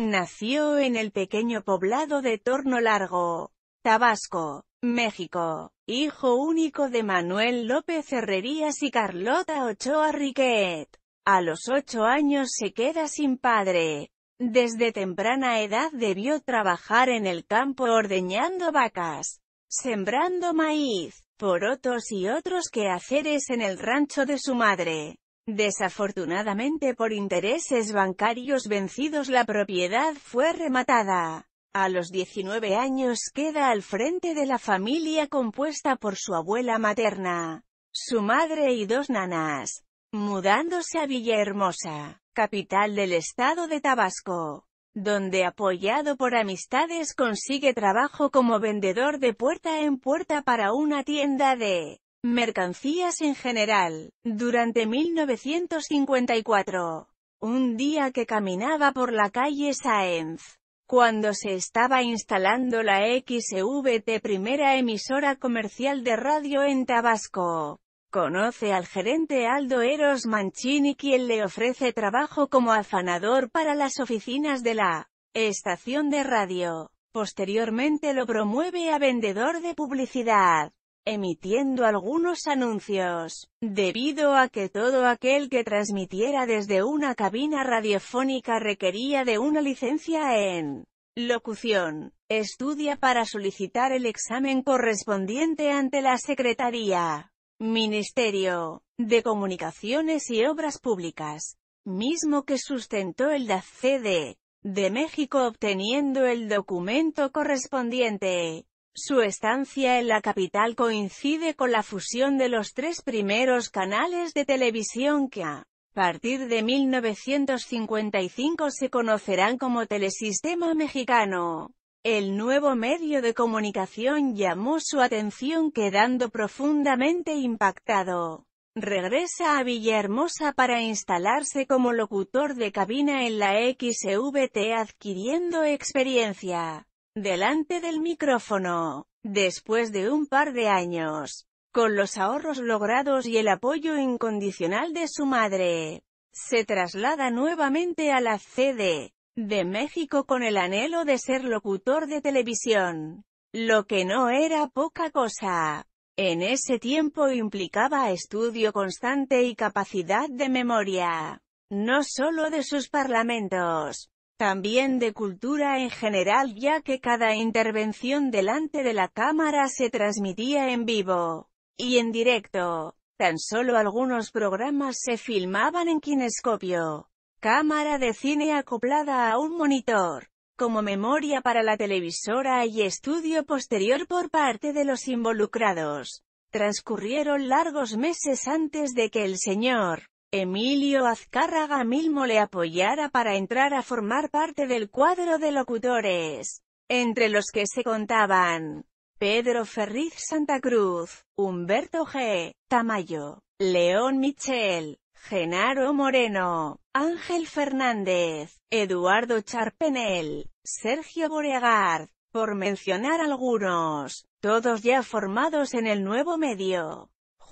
Nació en el pequeño poblado de Torno Largo, Tabasco, México, hijo único de Manuel López Herrerías y Carlota Ochoa Riquet. A los ocho años se queda sin padre. Desde temprana edad debió trabajar en el campo ordeñando vacas, sembrando maíz, porotos y otros quehaceres en el rancho de su madre. Desafortunadamente por intereses bancarios vencidos la propiedad fue rematada. A los 19 años queda al frente de la familia compuesta por su abuela materna, su madre y dos nanas, mudándose a Villahermosa, capital del estado de Tabasco, donde apoyado por amistades consigue trabajo como vendedor de puerta en puerta para una tienda de mercancías en general. Durante 1954, un día que caminaba por la calle Saenz, cuando se estaba instalando la XVT primera emisora comercial de radio en Tabasco, conoce al gerente Aldo Eros Mancini quien le ofrece trabajo como afanador para las oficinas de la estación de radio. Posteriormente lo promueve a vendedor de publicidad emitiendo algunos anuncios, debido a que todo aquel que transmitiera desde una cabina radiofónica requería de una licencia en locución. Estudia para solicitar el examen correspondiente ante la Secretaría, Ministerio de Comunicaciones y Obras Públicas, mismo que sustentó el DACD de México obteniendo el documento correspondiente. Su estancia en la capital coincide con la fusión de los tres primeros canales de televisión que a partir de 1955 se conocerán como Telesistema Mexicano. El nuevo medio de comunicación llamó su atención quedando profundamente impactado. Regresa a Villahermosa para instalarse como locutor de cabina en la XVT e adquiriendo experiencia delante del micrófono. Después de un par de años, con los ahorros logrados y el apoyo incondicional de su madre, se traslada nuevamente a la CD de México con el anhelo de ser locutor de televisión, lo que no era poca cosa. En ese tiempo implicaba estudio constante y capacidad de memoria, no solo de sus parlamentos, también de cultura en general ya que cada intervención delante de la cámara se transmitía en vivo y en directo. Tan solo algunos programas se filmaban en kinescopio, cámara de cine acoplada a un monitor, como memoria para la televisora y estudio posterior por parte de los involucrados. Transcurrieron largos meses antes de que el señor Emilio Azcárraga mismo le apoyara para entrar a formar parte del cuadro de locutores, entre los que se contaban Pedro Ferriz Santa Cruz, Humberto G. Tamayo, León Michel, Genaro Moreno, Ángel Fernández, Eduardo Charpenel, Sergio Boregard, por mencionar algunos, todos ya formados en el nuevo medio.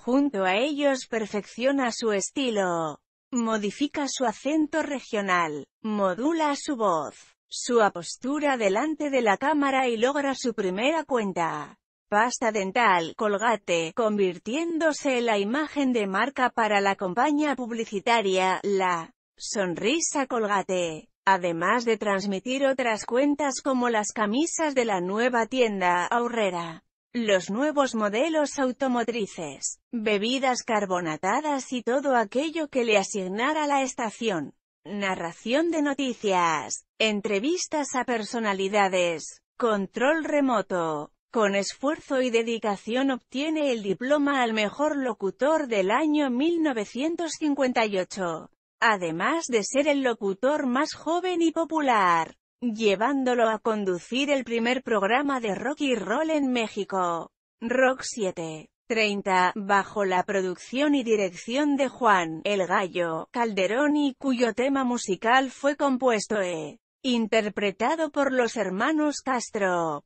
Junto a ellos perfecciona su estilo, modifica su acento regional, modula su voz, su apostura delante de la cámara y logra su primera cuenta. Pasta dental, colgate, convirtiéndose en la imagen de marca para la compañía publicitaria, la sonrisa colgate. Además de transmitir otras cuentas como las camisas de la nueva tienda, Aurrera los nuevos modelos automotrices, bebidas carbonatadas y todo aquello que le asignara la estación. Narración de noticias, entrevistas a personalidades, control remoto. Con esfuerzo y dedicación obtiene el diploma al mejor locutor del año 1958, además de ser el locutor más joven y popular llevándolo a conducir el primer programa de rock y roll en México, Rock 7. bajo la producción y dirección de Juan, El Gallo, Calderón y cuyo tema musical fue compuesto e interpretado por los hermanos Castro.